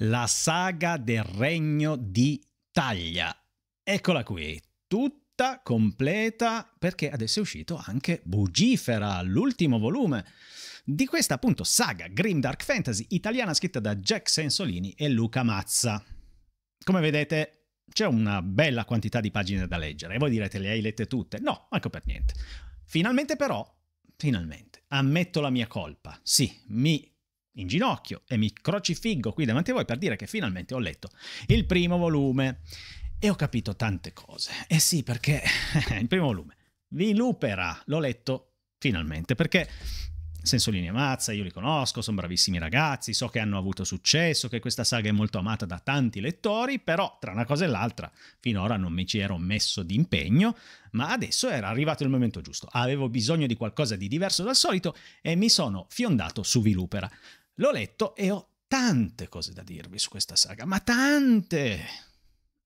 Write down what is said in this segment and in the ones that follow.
la saga del regno d'Italia. Eccola qui, tutta completa perché adesso è uscito anche Bugifera, l'ultimo volume di questa appunto saga Grim Dark Fantasy italiana scritta da Jack Sensolini e Luca Mazza. Come vedete c'è una bella quantità di pagine da leggere e voi direte le hai lette tutte? No, manco per niente. Finalmente però, finalmente, ammetto la mia colpa. Sì, mi in ginocchio e mi crocifiggo qui davanti a voi per dire che finalmente ho letto il primo volume e ho capito tante cose. Eh sì, perché il primo volume, Vilupera, l'ho letto finalmente, perché Sensolini e Mazza, io li conosco, sono bravissimi ragazzi, so che hanno avuto successo, che questa saga è molto amata da tanti lettori, però tra una cosa e l'altra finora non mi ci ero messo di impegno, ma adesso era arrivato il momento giusto. Avevo bisogno di qualcosa di diverso dal solito e mi sono fiondato su Vilupera. L'ho letto e ho tante cose da dirvi su questa saga, ma tante!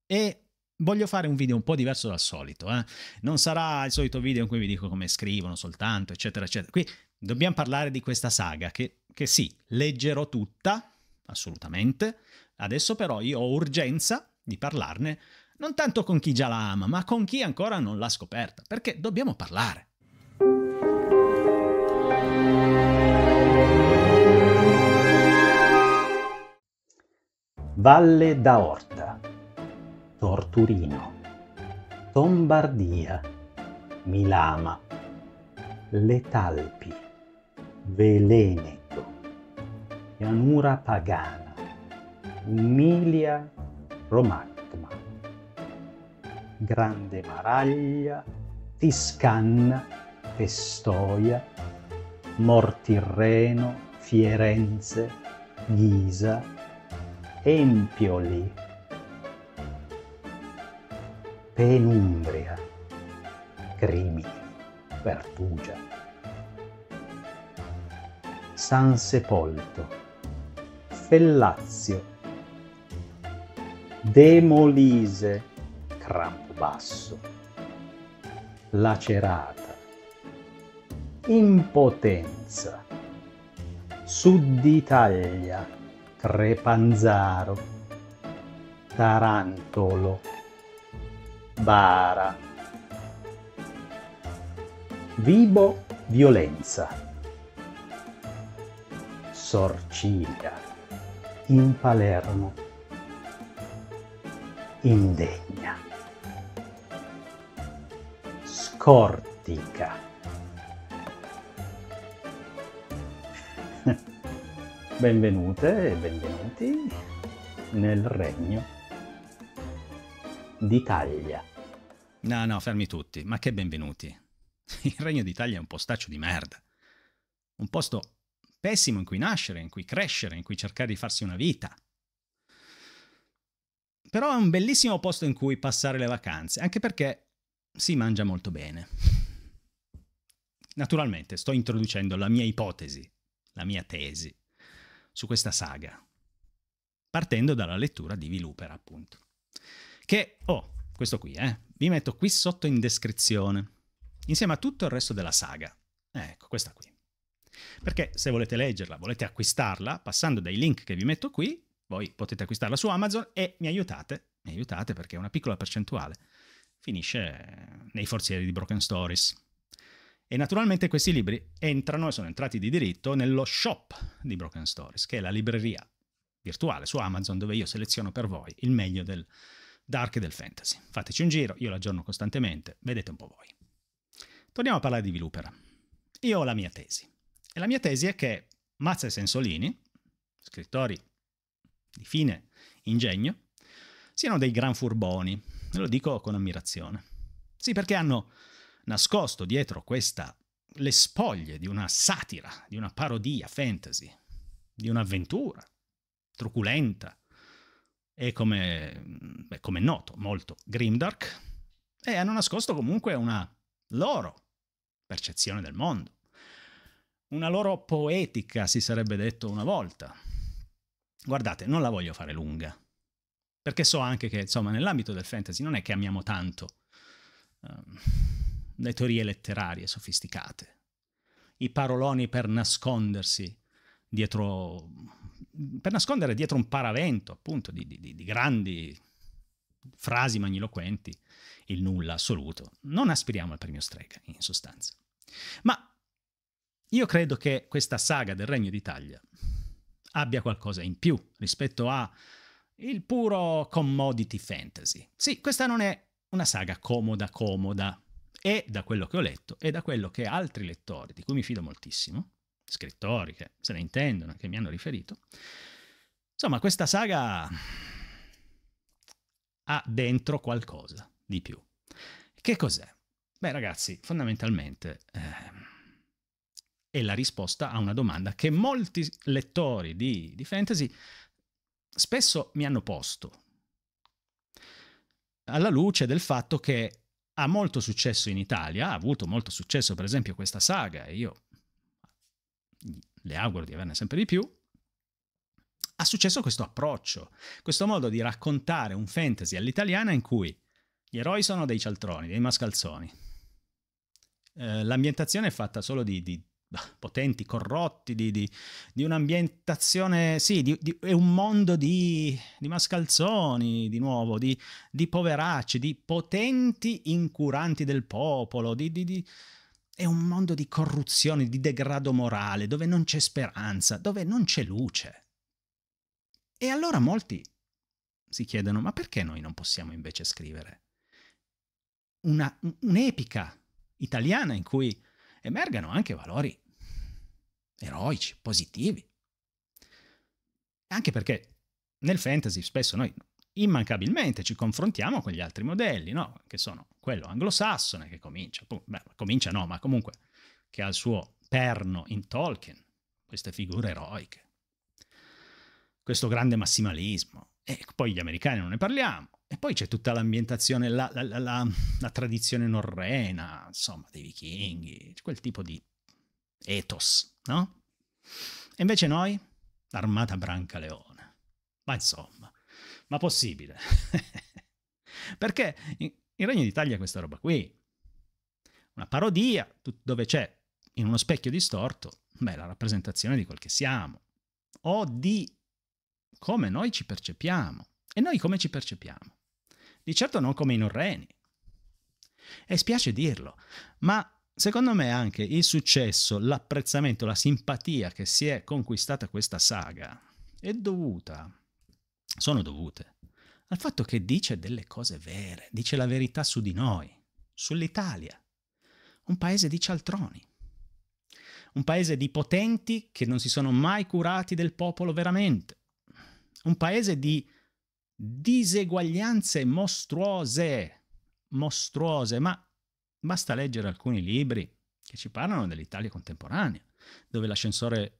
E voglio fare un video un po' diverso dal solito, eh? non sarà il solito video in cui vi dico come scrivono soltanto, eccetera, eccetera. Qui dobbiamo parlare di questa saga che, che sì, leggerò tutta, assolutamente, adesso però io ho urgenza di parlarne non tanto con chi già la ama, ma con chi ancora non l'ha scoperta, perché dobbiamo parlare. Valle d'Aorta, Torturino, Lombardia, Milama, Le Talpi, Veleneto, Pianura Pagana, Umilia Romagna, Grande Maraglia, Tiscanna, Pestoia, Mortirreno, Firenze, Ghisa, Empioli, Penumbria, Crimini, Pertugia, San Sepolto, Fellazio, Demolise, Crampobasso, Lacerata, Impotenza, Sud Italia, Trepanzaro, Tarantolo, Bara. Vibo Violenza, Sorciglia, in Palermo, Indegna, Scortica. Benvenute e benvenuti nel regno d'Italia. No, no, fermi tutti, ma che benvenuti. Il regno d'Italia è un postaccio di merda. Un posto pessimo in cui nascere, in cui crescere, in cui cercare di farsi una vita. Però è un bellissimo posto in cui passare le vacanze, anche perché si mangia molto bene. Naturalmente sto introducendo la mia ipotesi, la mia tesi su questa saga, partendo dalla lettura di Vilupera, appunto. Che, oh, questo qui, eh, vi metto qui sotto in descrizione, insieme a tutto il resto della saga. Eh, ecco, questa qui. Perché se volete leggerla, volete acquistarla, passando dai link che vi metto qui, voi potete acquistarla su Amazon e mi aiutate, mi aiutate perché una piccola percentuale finisce nei forzieri di Broken Stories. E naturalmente questi libri entrano e sono entrati di diritto nello shop di Broken Stories, che è la libreria virtuale su Amazon dove io seleziono per voi il meglio del dark e del fantasy. Fateci un giro, io l'aggiorno costantemente, vedete un po' voi. Torniamo a parlare di Vilupera. Io ho la mia tesi. E la mia tesi è che Mazza e Sensolini, scrittori di fine ingegno, siano dei gran furboni. Ve lo dico con ammirazione. Sì, perché hanno nascosto dietro questa, le spoglie di una satira, di una parodia fantasy, di un'avventura truculenta e come, beh, come noto molto grimdark, e hanno nascosto comunque una loro percezione del mondo, una loro poetica, si sarebbe detto una volta. Guardate, non la voglio fare lunga, perché so anche che, insomma, nell'ambito del fantasy non è che amiamo tanto um, le teorie letterarie sofisticate, i paroloni per nascondersi dietro, per nascondere dietro un paravento appunto di, di, di grandi frasi magniloquenti il nulla assoluto. Non aspiriamo al premio strega, in sostanza. Ma io credo che questa saga del Regno d'Italia abbia qualcosa in più rispetto a il puro commodity fantasy. Sì, questa non è una saga comoda comoda, e da quello che ho letto e da quello che altri lettori, di cui mi fido moltissimo, scrittori che se ne intendono, che mi hanno riferito, insomma questa saga ha dentro qualcosa di più. Che cos'è? Beh ragazzi, fondamentalmente eh, è la risposta a una domanda che molti lettori di, di fantasy spesso mi hanno posto, alla luce del fatto che ha molto successo in Italia, ha avuto molto successo per esempio questa saga e io le auguro di averne sempre di più, ha successo questo approccio, questo modo di raccontare un fantasy all'italiana in cui gli eroi sono dei cialtroni, dei mascalzoni. Eh, l'ambientazione è fatta solo di, di potenti, corrotti, di, di, di un'ambientazione, sì, di, di, è un mondo di, mascalzoni, di nuovo, di, poveracci, di potenti incuranti del popolo, è un mondo di corruzione, di degrado morale, dove non c'è speranza, dove non c'è luce. E allora molti si chiedono, ma perché noi non possiamo invece scrivere una, un'epica italiana in cui emergano anche valori eroici, positivi. Anche perché nel fantasy spesso noi immancabilmente ci confrontiamo con gli altri modelli, no? che sono quello anglosassone che comincia, beh, comincia no, ma comunque che ha il suo perno in Tolkien, queste figure eroiche, questo grande massimalismo, e poi gli americani non ne parliamo, e poi c'è tutta l'ambientazione, la, la, la, la, tradizione norrena, insomma, dei vichinghi, quel tipo di ethos, no? E invece noi, l'armata branca leone. Ma insomma, ma possibile? Perché il Regno d'Italia è questa roba qui. Una parodia dove c'è in uno specchio distorto beh, la rappresentazione di quel che siamo o di come noi ci percepiamo. E noi come ci percepiamo? Di certo non come i norreni. E spiace dirlo, ma secondo me anche il successo, l'apprezzamento, la simpatia che si è conquistata questa saga è dovuta, sono dovute, al fatto che dice delle cose vere, dice la verità su di noi, sull'Italia, un paese di cialtroni, un paese di potenti che non si sono mai curati del popolo veramente, un paese di diseguaglianze mostruose, mostruose, ma basta leggere alcuni libri che ci parlano dell'Italia contemporanea, dove l'ascensore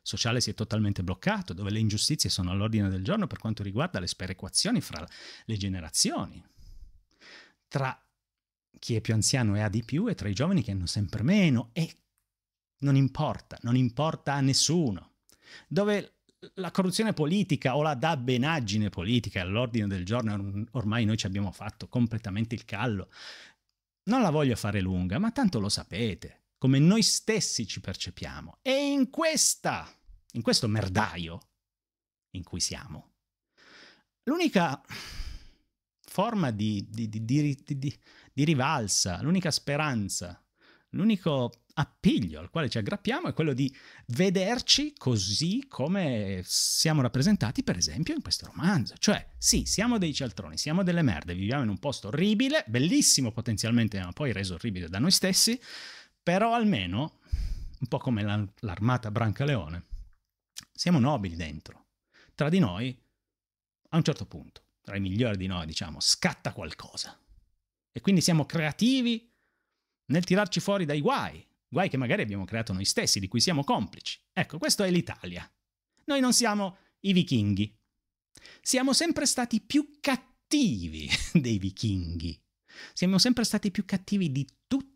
sociale si è totalmente bloccato, dove le ingiustizie sono all'ordine del giorno per quanto riguarda le sperequazioni fra le generazioni, tra chi è più anziano e ha di più e tra i giovani che hanno sempre meno e non importa, non importa a nessuno, dove la corruzione politica o la dabbenaggine politica all'ordine del giorno, ormai noi ci abbiamo fatto completamente il callo. Non la voglio fare lunga, ma tanto lo sapete, come noi stessi ci percepiamo. E in questa, in questo merdaio in cui siamo, l'unica forma di, di, di, di rivalsa, l'unica speranza, l'unico appiglio al quale ci aggrappiamo è quello di vederci così come siamo rappresentati, per esempio, in questo romanzo. Cioè, sì, siamo dei cialtroni, siamo delle merde, viviamo in un posto orribile, bellissimo potenzialmente, ma poi reso orribile da noi stessi, però almeno, un po' come la, l'armata Brancaleone, siamo nobili dentro. Tra di noi, a un certo punto, tra i migliori di noi, diciamo, scatta qualcosa. E quindi siamo creativi nel tirarci fuori dai guai, guai che magari abbiamo creato noi stessi, di cui siamo complici. Ecco, questo è l'Italia. Noi non siamo i vichinghi. Siamo sempre stati più cattivi dei vichinghi. Siamo sempre stati più cattivi di tutti.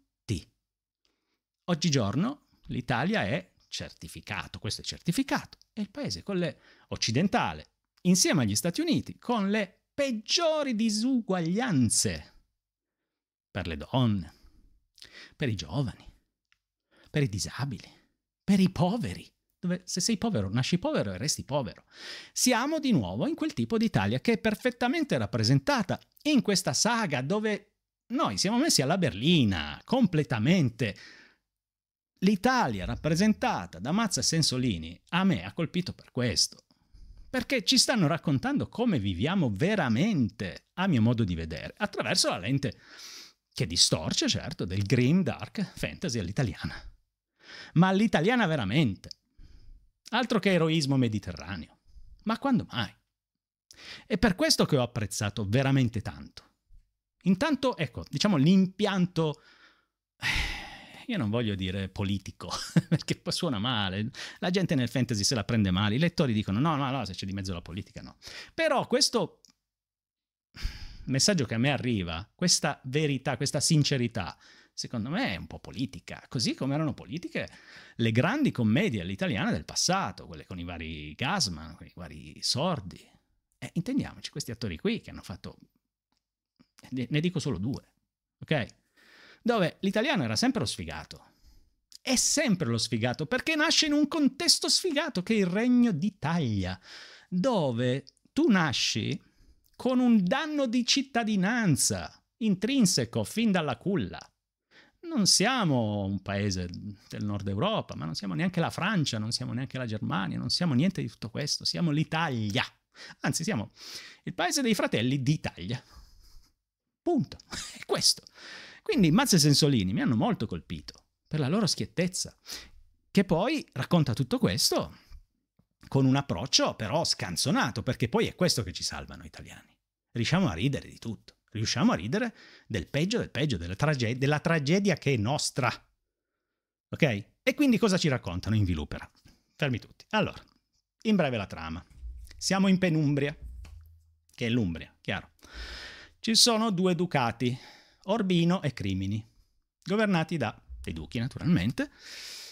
Oggigiorno l'Italia è certificato, questo è certificato, è il paese con le occidentale, insieme agli Stati Uniti, con le peggiori disuguaglianze per le donne, per i giovani, per i disabili, per i poveri, dove se sei povero nasci povero e resti povero. Siamo di nuovo in quel tipo d'Italia che è perfettamente rappresentata in questa saga dove noi siamo messi alla berlina, completamente. L'Italia rappresentata da Mazza e Sensolini a me ha colpito per questo, perché ci stanno raccontando come viviamo veramente, a mio modo di vedere, attraverso la lente che distorce, certo, del green dark fantasy all'italiana ma all'italiana veramente. Altro che eroismo mediterraneo. Ma quando mai? È per questo che ho apprezzato veramente tanto. Intanto, ecco, diciamo l'impianto, eh, io non voglio dire politico, perché suona male, la gente nel fantasy se la prende male, i lettori dicono no, no, no, se c'è di mezzo la politica no. Però questo messaggio che a me arriva, questa verità, questa sincerità, secondo me è un po' politica, così come erano politiche le grandi commedie all'italiana del passato, quelle con i vari Gasman, con i vari Sordi. E eh, intendiamoci, questi attori qui che hanno fatto, ne dico solo due, ok? Dove l'italiano era sempre lo sfigato, è sempre lo sfigato, perché nasce in un contesto sfigato che è il Regno d'Italia, dove tu nasci con un danno di cittadinanza intrinseco fin dalla culla non siamo un paese del nord Europa, ma non siamo neanche la Francia, non siamo neanche la Germania, non siamo niente di tutto questo, siamo l'Italia. Anzi, siamo il paese dei fratelli d'Italia. Punto. È questo. Quindi Mazze e Sensolini mi hanno molto colpito per la loro schiettezza, che poi racconta tutto questo con un approccio però scanzonato, perché poi è questo che ci salvano italiani. Riusciamo a ridere di tutto riusciamo a ridere del peggio del peggio, della, trage- della tragedia che è nostra. Ok? E quindi cosa ci raccontano in Vilupera? Fermi tutti. Allora, in breve la trama. Siamo in Penumbria, che è l'Umbria, chiaro. Ci sono due ducati, Orbino e Crimini, governati da dei duchi naturalmente,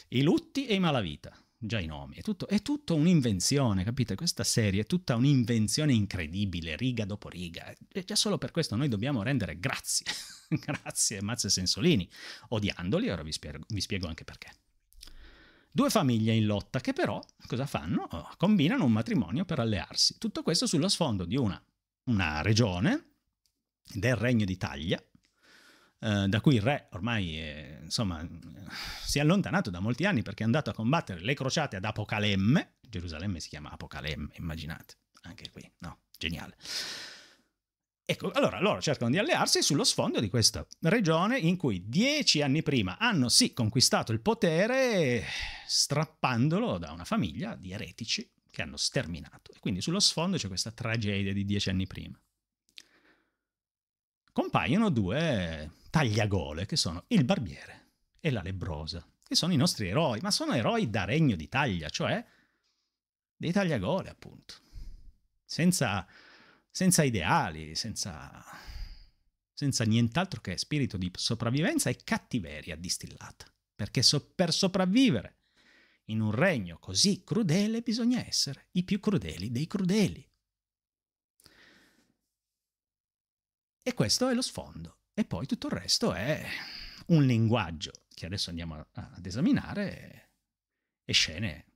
i Lutti e i Malavita già i nomi, è, tutto, è tutta un'invenzione, capite? Questa serie è tutta un'invenzione incredibile, riga dopo riga, e già solo per questo noi dobbiamo rendere grazie, grazie Mazza e Sensolini, odiandoli, ora vi spiego, vi spiego anche perché. Due famiglie in lotta che però, cosa fanno? Oh, combinano un matrimonio per allearsi. Tutto questo sullo sfondo di una, una regione del Regno d'Italia, eh, da cui il re ormai è, insomma, si è allontanato da molti anni perché è andato a combattere le crociate ad Apocalemme, Gerusalemme si chiama Apocalemme, immaginate, anche qui, no, geniale. Ecco, allora loro cercano di allearsi sullo sfondo di questa regione in cui dieci anni prima hanno sì conquistato il potere strappandolo da una famiglia di eretici che hanno sterminato. E quindi sullo sfondo c'è questa tragedia di dieci anni prima. Compaiono due tagliagole, che sono il barbiere e la lebrosa, che sono i nostri eroi, ma sono eroi da regno d'Italia, cioè dei tagliagole, appunto. Senza, senza ideali, senza, senza nient'altro che spirito di sopravvivenza e cattiveria distillata. Perché so, per sopravvivere in un regno così crudele bisogna essere i più crudeli dei crudeli. E questo è lo sfondo e poi tutto il resto è un linguaggio che adesso andiamo ad esaminare e scene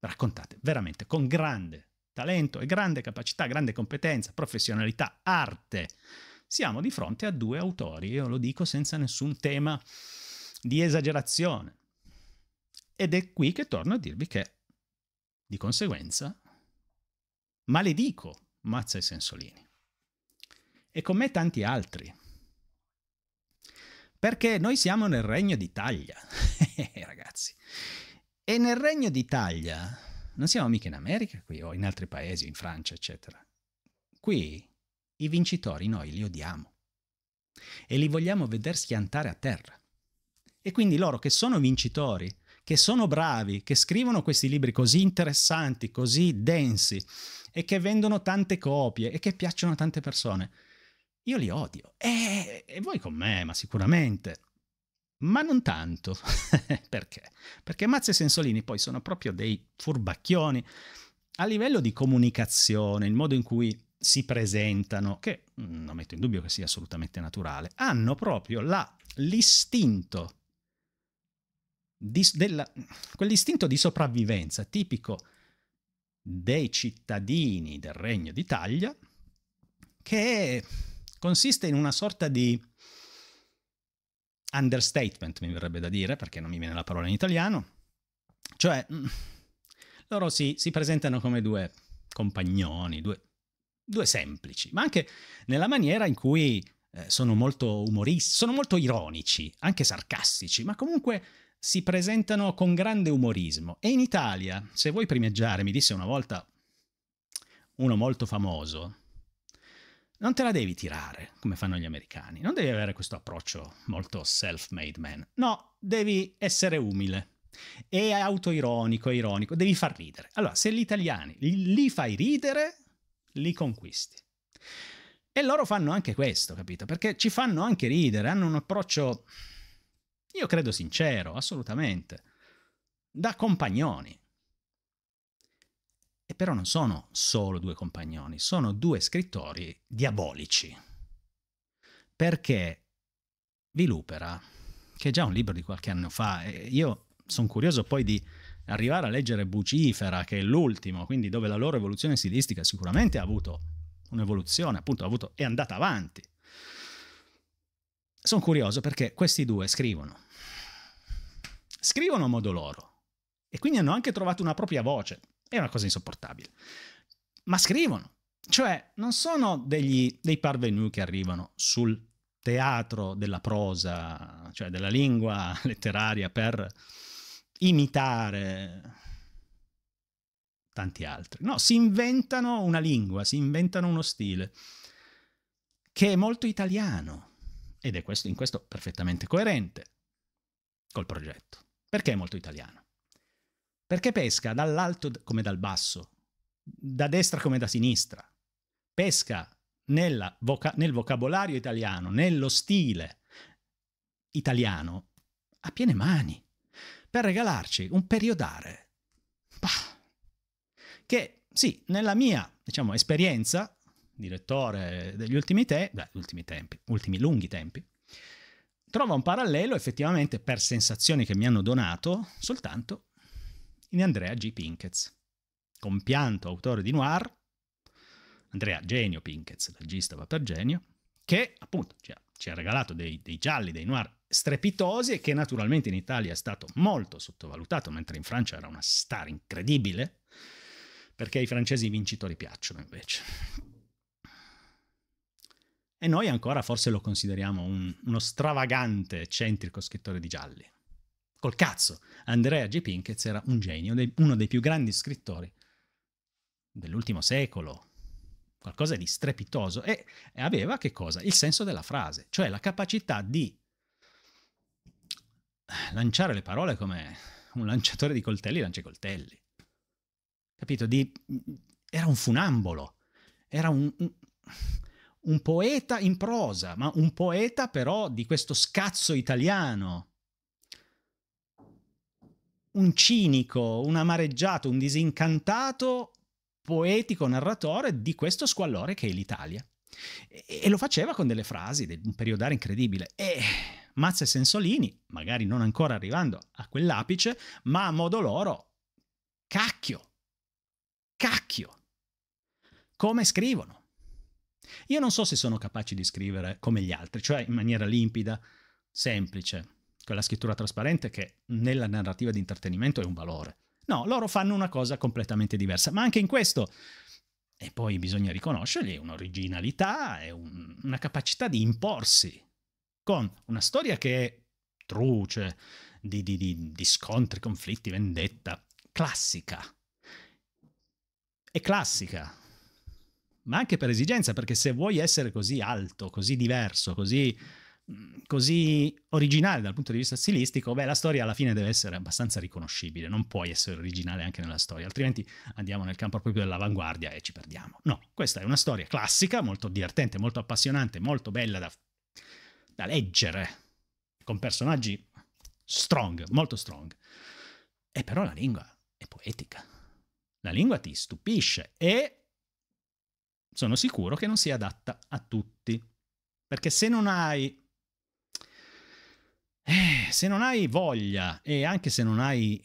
raccontate veramente con grande talento e grande capacità, grande competenza, professionalità, arte. Siamo di fronte a due autori, io lo dico senza nessun tema di esagerazione. Ed è qui che torno a dirvi che, di conseguenza, maledico Mazza e Sensolini. E con me tanti altri perché noi siamo nel Regno d'Italia, ragazzi. E nel Regno d'Italia non siamo mica in America qui o in altri paesi, in Francia, eccetera. Qui i vincitori noi li odiamo e li vogliamo veder schiantare a terra. E quindi loro che sono vincitori, che sono bravi, che scrivono questi libri così interessanti, così densi e che vendono tante copie e che piacciono a tante persone, io li odio. E, e voi con me, ma sicuramente. Ma non tanto. Perché? Perché Mazza e Sensolini poi sono proprio dei furbacchioni a livello di comunicazione, il modo in cui si presentano, che mm, non metto in dubbio che sia assolutamente naturale, hanno proprio la, l'istinto di, della, quell'istinto di sopravvivenza tipico dei cittadini del Regno d'Italia che consiste in una sorta di understatement, mi verrebbe da dire, perché non mi viene la parola in italiano, cioè mm, loro si, si presentano come due compagnoni, due, due, semplici, ma anche nella maniera in cui eh, sono molto umoristi, sono molto ironici, anche sarcastici, ma comunque si presentano con grande umorismo. E in Italia, se vuoi primeggiare, mi disse una volta uno molto famoso, non te la devi tirare come fanno gli americani, non devi avere questo approccio molto self-made man. No, devi essere umile e autoironico, ironico, devi far ridere. Allora, se gli italiani li, li fai ridere, li conquisti. E loro fanno anche questo, capito? Perché ci fanno anche ridere, hanno un approccio, io credo sincero, assolutamente, da compagnoni però non sono solo due compagnoni, sono due scrittori diabolici. Perché Vilupera, che è già un libro di qualche anno fa, e io sono curioso poi di arrivare a leggere Bucifera, che è l'ultimo, quindi dove la loro evoluzione stilistica sicuramente ha avuto un'evoluzione, appunto avuto, è andata avanti. Sono curioso perché questi due scrivono, scrivono a modo loro e quindi hanno anche trovato una propria voce è una cosa insopportabile. Ma scrivono. Cioè, non sono degli, dei parvenu che arrivano sul teatro della prosa, cioè della lingua letteraria, per imitare tanti altri. No, si inventano una lingua, si inventano uno stile che è molto italiano ed è questo, in questo perfettamente coerente col progetto, perché è molto italiano. Perché pesca dall'alto come dal basso, da destra come da sinistra. Pesca voca nel vocabolario italiano, nello stile italiano, a piene mani, per regalarci un periodare. Bah, che sì, nella mia diciamo, esperienza, direttore degli ultimi, te beh, ultimi tempi, ultimi lunghi tempi, trova un parallelo effettivamente per sensazioni che mi hanno donato soltanto in Andrea G. Pinkets. Compianto autore di noir, Andrea Genio Pinkets, regista va per Genio, che appunto cioè, ci ha regalato dei, dei, gialli, dei noir strepitosi e che naturalmente in Italia è stato molto sottovalutato, mentre in Francia era una star incredibile, perché i francesi vincitori piacciono invece. E noi ancora forse lo consideriamo un, uno stravagante, eccentrico scrittore di gialli. Col cazzo, Andrea G. Pinkett era un genio, uno dei più grandi scrittori dell'ultimo secolo, qualcosa di strepitoso e aveva che cosa? Il senso della frase, cioè la capacità di lanciare le parole come un lanciatore di coltelli lancia i coltelli. Capito? Di... Era un funambolo, era un, un poeta in prosa, ma un poeta però di questo scazzo italiano un cinico, un amareggiato, un disincantato poetico narratore di questo squallore che è l'Italia. E, lo faceva con delle frasi, un periodare incredibile. E Mazza e Sensolini, magari non ancora arrivando a quell'apice, ma a modo loro, cacchio, cacchio, come scrivono. Io non so se sono capaci di scrivere come gli altri, cioè in maniera limpida, semplice, quella scrittura trasparente che nella narrativa di intrattenimento è un valore. No, loro fanno una cosa completamente diversa, ma anche in questo, e poi bisogna riconoscergli, un'originalità e un, una capacità di imporsi con una storia che è truce, di, di, di, di scontri, conflitti, vendetta, classica. È classica, ma anche per esigenza, perché se vuoi essere così alto, così diverso, così così originale dal punto di vista stilistico, beh, la storia alla fine deve essere abbastanza riconoscibile, non puoi essere originale anche nella storia, altrimenti andiamo nel campo proprio dell'avanguardia e ci perdiamo. No, questa è una storia classica, molto divertente, molto appassionante, molto bella da, da leggere, con personaggi strong, molto strong. E però la lingua è poetica. La lingua ti stupisce e sono sicuro che non sia adatta a tutti. Perché se non hai eh, se non hai voglia e anche se non hai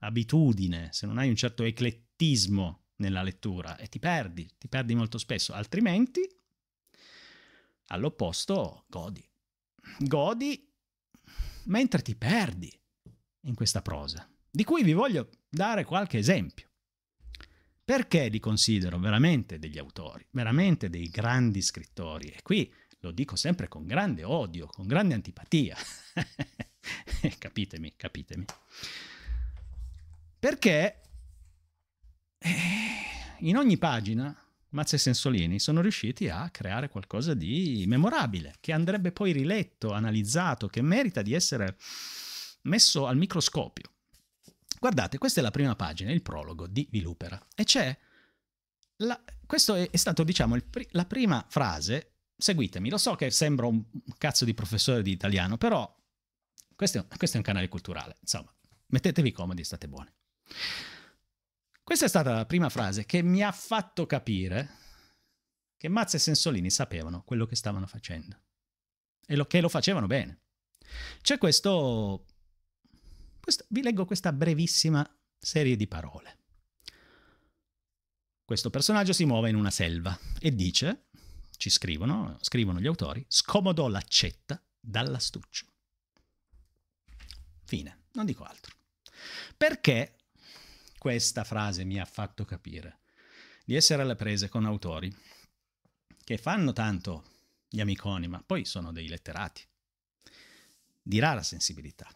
abitudine, se non hai un certo eclettismo nella lettura e ti perdi, ti perdi molto spesso, altrimenti all'opposto godi. Godi mentre ti perdi in questa prosa, di cui vi voglio dare qualche esempio. Perché li considero veramente degli autori, veramente dei grandi scrittori? E qui lo dico sempre con grande odio, con grande antipatia. capitemi, capitemi. Perché eh, in ogni pagina Mazza e Sensolini sono riusciti a creare qualcosa di memorabile, che andrebbe poi riletto, analizzato, che merita di essere messo al microscopio. Guardate, questa è la prima pagina, il prologo di Vilupera, e c'è... La, questo è, è stato, diciamo, pr la prima frase seguitemi, lo so che sembro un cazzo di professore di italiano, però questo è, un, questo è un canale culturale, insomma, mettetevi comodi, state buoni. Questa è stata la prima frase che mi ha fatto capire che Mazza e Sensolini sapevano quello che stavano facendo e lo, che lo facevano bene. C'è questo, questo, vi leggo questa brevissima serie di parole. Questo personaggio si muove in una selva e dice ci scrivono, scrivono gli autori, scomodò l'accetta dall'astuccio. Fine, non dico altro. Perché questa frase mi ha fatto capire di essere alle prese con autori che fanno tanto gli amiconi, ma poi sono dei letterati, di rara sensibilità.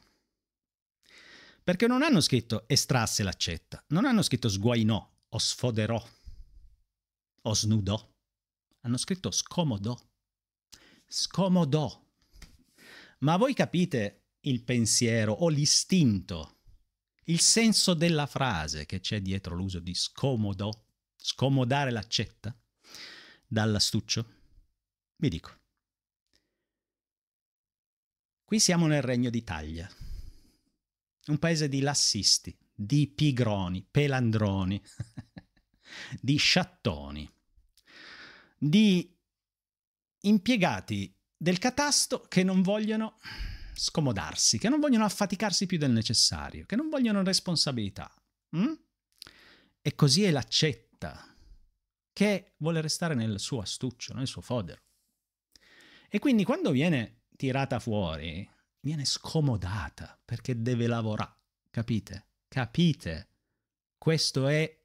Perché non hanno scritto estrasse l'accetta, non hanno scritto sguainò o sfoderò o snudò hanno scritto scomodo. Scomodo. Ma voi capite il pensiero o l'istinto, il senso della frase che c'è dietro l'uso di scomodo, scomodare l'accetta dall'astuccio? Vi dico. Qui siamo nel Regno d'Italia, un paese di lassisti, di pigroni, pelandroni, di sciattoni di impiegati del catasto che non vogliono scomodarsi, che non vogliono affaticarsi più del necessario, che non vogliono responsabilità. Mm? E così è l'accetta, che vuole restare nel suo astuccio, nel suo fodero. E quindi quando viene tirata fuori, viene scomodata perché deve lavorare. Capite? Capite? Questo è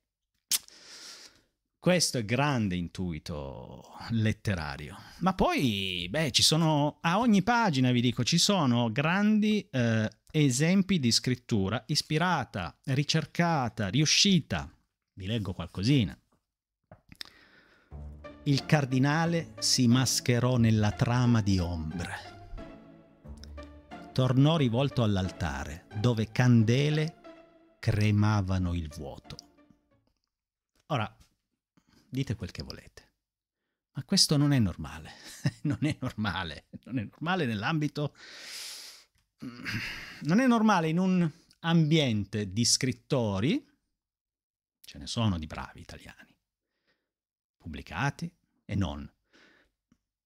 questo è grande intuito letterario. Ma poi, beh, ci sono, a ogni pagina vi dico, ci sono grandi eh, esempi di scrittura ispirata, ricercata, riuscita. Vi leggo qualcosina. Il cardinale si mascherò nella trama di ombre. Tornò rivolto all'altare, dove candele cremavano il vuoto. Ora, dite quel che volete. Ma questo non è normale, non è normale, non è normale nell'ambito... Non è normale in un ambiente di scrittori, ce ne sono di bravi italiani, pubblicati e non,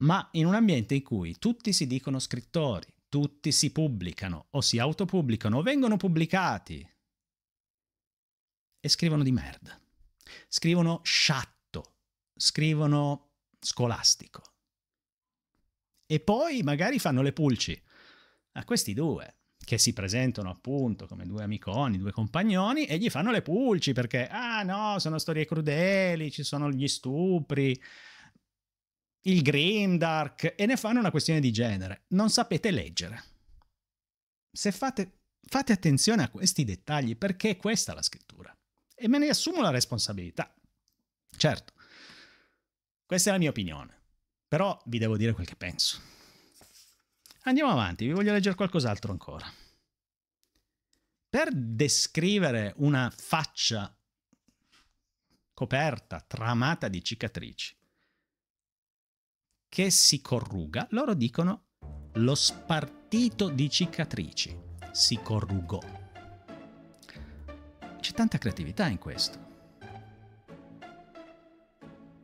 ma in un ambiente in cui tutti si dicono scrittori, tutti si pubblicano o si autopubblicano o vengono pubblicati e scrivono di merda. Scrivono sciat scrivono scolastico. E poi magari fanno le pulci a questi due che si presentano appunto come due amiconi, due compagnoni e gli fanno le pulci perché ah no, sono storie crudeli, ci sono gli stupri, il grimdark e ne fanno una questione di genere. Non sapete leggere. Se fate fate attenzione a questi dettagli perché questa è la scrittura e me ne assumo la responsabilità. Certo, questa è la mia opinione, però vi devo dire quel che penso. Andiamo avanti, vi voglio leggere qualcos'altro ancora. Per descrivere una faccia coperta, tramata di cicatrici, che si corruga, loro dicono lo spartito di cicatrici si corrugò. C'è tanta creatività in questo.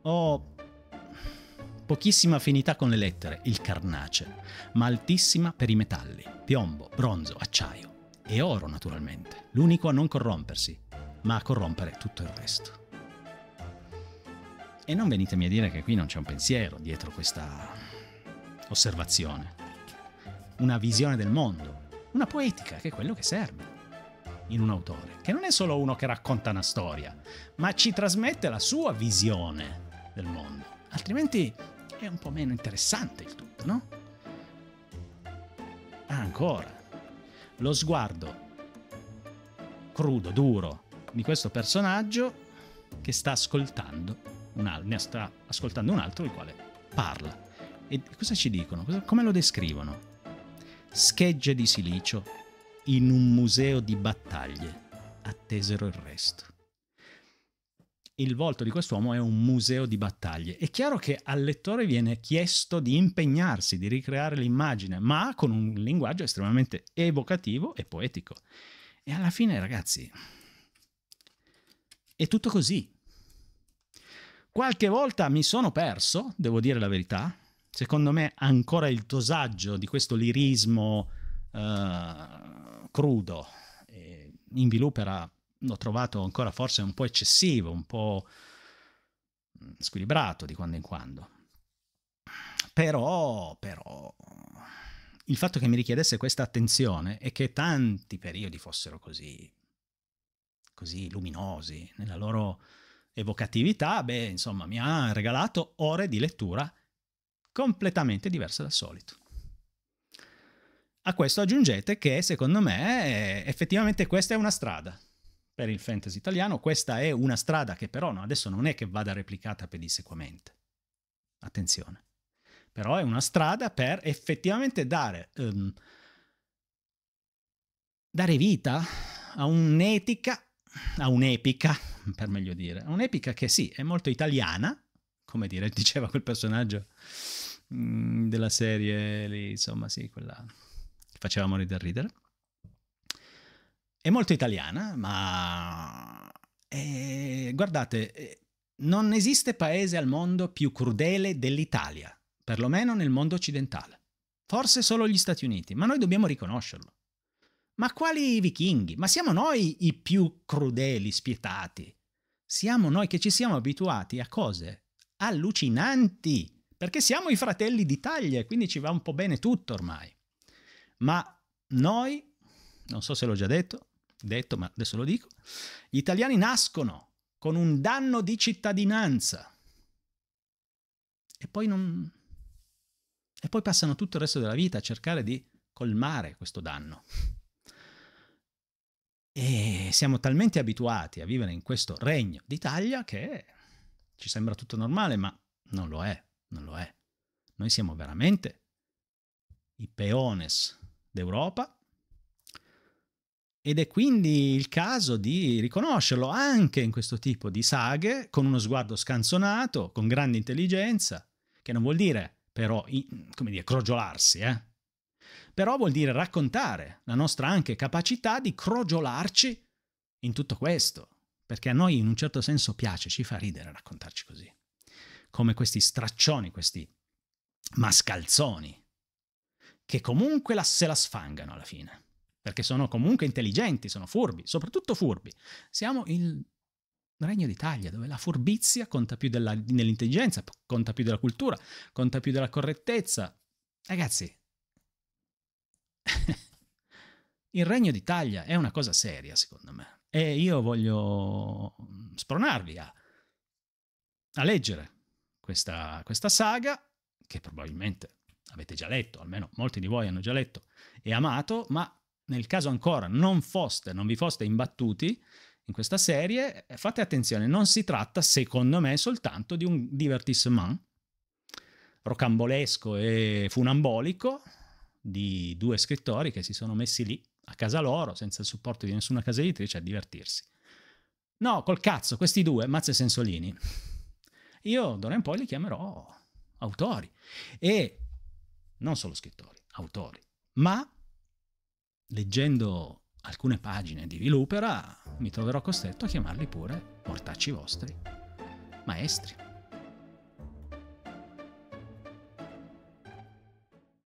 Ho pochissima affinità con le lettere, il carnace, ma altissima per i metalli, piombo, bronzo, acciaio e oro naturalmente, l'unico a non corrompersi, ma a corrompere tutto il resto. E non venitemi a dire che qui non c'è un pensiero dietro questa osservazione, una visione del mondo, una poetica che è quello che serve in un autore, che non è solo uno che racconta una storia, ma ci trasmette la sua visione del mondo. Altrimenti è un po' meno interessante il tutto, no? Ah, ancora. Lo sguardo crudo, duro di questo personaggio che sta ascoltando un altro, ne sta ascoltando un altro il quale parla. E cosa ci dicono? Come lo descrivono? Schegge di silicio in un museo di battaglie attesero il resto il volto di quest'uomo è un museo di battaglie. È chiaro che al lettore viene chiesto di impegnarsi, di ricreare l'immagine, ma con un linguaggio estremamente evocativo e poetico. E alla fine, ragazzi, è tutto così. Qualche volta mi sono perso, devo dire la verità. Secondo me ancora il dosaggio di questo lirismo eh, crudo eh, invilupera l'ho trovato ancora forse un po' eccessivo, un po' mm, squilibrato di quando in quando. Però, però, il fatto che mi richiedesse questa attenzione e che tanti periodi fossero così, così luminosi nella loro evocatività, beh, insomma, mi ha regalato ore di lettura completamente diverse dal solito. A questo aggiungete che, secondo me, effettivamente questa è una strada per il fantasy italiano. Questa è una strada che però no, adesso non è che vada replicata pedissequamente. Attenzione. Però è una strada per effettivamente dare, um, dare vita a un'etica, a un'epica, per meglio dire, a un'epica che sì, è molto italiana, come dire, diceva quel personaggio mh, mm, della serie lì, insomma, sì, quella che faceva morire da ridere è molto italiana, ma eh, guardate, eh, non esiste paese al mondo più crudele dell'Italia, perlomeno nel mondo occidentale. Forse solo gli Stati Uniti, ma noi dobbiamo riconoscerlo. Ma quali vichinghi? Ma siamo noi i più crudeli, spietati. Siamo noi che ci siamo abituati a cose allucinanti, perché siamo i fratelli d'Italia e quindi ci va un po' bene tutto ormai. Ma noi, non so se l'ho già detto, detto, ma adesso lo dico, gli italiani nascono con un danno di cittadinanza e poi, non... e poi passano tutto il resto della vita a cercare di colmare questo danno. E siamo talmente abituati a vivere in questo regno d'Italia che ci sembra tutto normale, ma non lo è, non lo è. Noi siamo veramente i peones d'Europa ed è quindi il caso di riconoscerlo anche in questo tipo di saghe, con uno sguardo scanzonato, con grande intelligenza, che non vuol dire però, come dire, crogiolarsi, eh? però vuol dire raccontare la nostra anche capacità di crogiolarci in tutto questo, perché a noi in un certo senso piace, ci fa ridere raccontarci così, come questi straccioni, questi mascalzoni, che comunque la, se la sfangano alla fine perché sono comunque intelligenti, sono furbi, soprattutto furbi. Siamo il Regno d'Italia, dove la furbizia conta più della, dell'intelligenza, conta più della cultura, conta più della correttezza. Ragazzi, il Regno d'Italia è una cosa seria, secondo me. E io voglio mm, spronarvi a, a leggere questa, questa saga, che probabilmente avete già letto, almeno molti di voi hanno già letto e amato, ma nel caso ancora non foste, non vi foste imbattuti in questa serie, fate attenzione, non si tratta secondo me soltanto di un divertissement rocambolesco e funambolico di due scrittori che si sono messi lì a casa loro senza il supporto di nessuna casa editrice a divertirsi. No, col cazzo, questi due, Mazza e Sensolini, io d'ora in poi li chiamerò autori e non solo scrittori, autori, ma leggendo alcune pagine di Vilupera mi troverò costretto a chiamarli pure mortacci vostri, maestri.